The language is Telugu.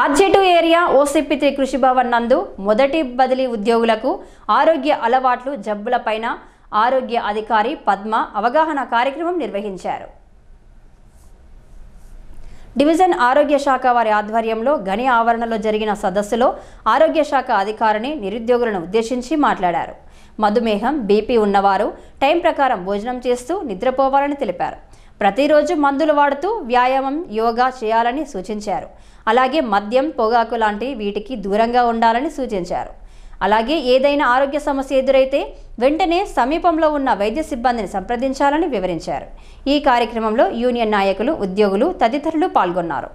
ఆర్జెటు ఏరియా ఓసీపీ త్రీ కృషి భవన్ నందు మొదటి బదిలీ ఉద్యోగులకు ఆరోగ్య అలవాట్లు జబ్బులపైన ఆరోగ్య అధికారి పద్మ అవగాహన కార్యక్రమం నిర్వహించారు డివిజన్ ఆరోగ్య శాఖ వారి ఆధ్వర్యంలో గని ఆవరణలో జరిగిన సదస్సులో ఆరోగ్య శాఖ అధికారిని నిరుద్యోగులను ఉద్దేశించి మాట్లాడారు మధుమేహం బీపీ ఉన్నవారు టైం ప్రకారం భోజనం చేస్తూ నిద్రపోవాలని తెలిపారు ప్రతిరోజు మందులు వాడుతూ వ్యాయామం యోగా చేయాలని సూచించారు అలాగే మద్యం పొగాకు లాంటి వీటికి దూరంగా ఉండాలని సూచించారు అలాగే ఏదైనా ఆరోగ్య సమస్య ఎదురైతే వెంటనే సమీపంలో ఉన్న వైద్య సిబ్బందిని సంప్రదించాలని వివరించారు ఈ కార్యక్రమంలో యూనియన్ నాయకులు ఉద్యోగులు తదితరులు పాల్గొన్నారు